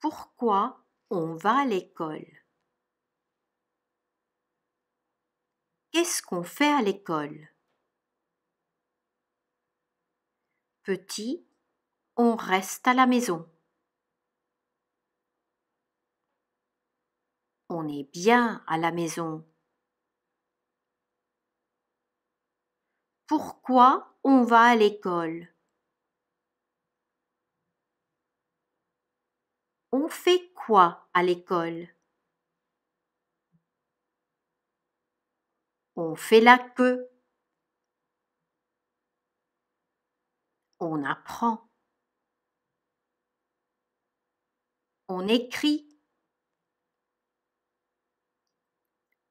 Pourquoi on va à l'école Qu'est-ce qu'on fait à l'école Petit, on reste à la maison. On est bien à la maison. Pourquoi on va à l'école On fait quoi à l'école On fait la queue. On apprend. On écrit.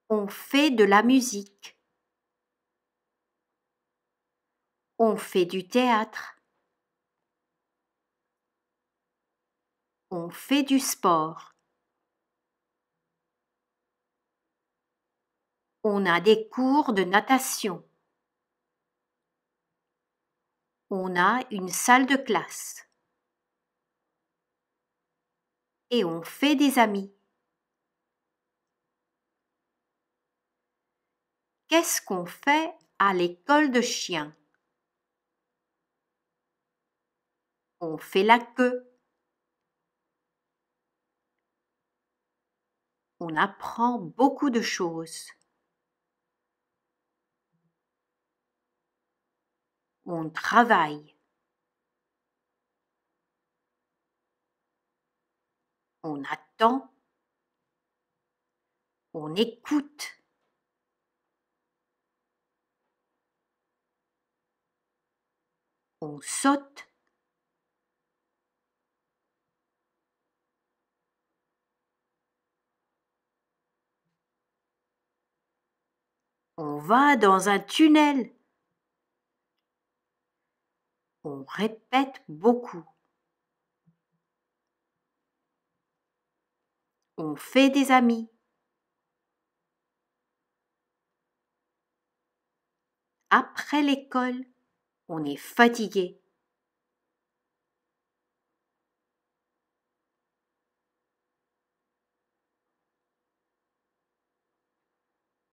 On fait de la musique. On fait du théâtre. On fait du sport. On a des cours de natation. On a une salle de classe. Et on fait des amis. Qu'est-ce qu'on fait à l'école de chiens On fait la queue. on apprend beaucoup de choses. On travaille. On attend. On écoute. On saute. va dans un tunnel. On répète beaucoup. On fait des amis. Après l'école, on est fatigué.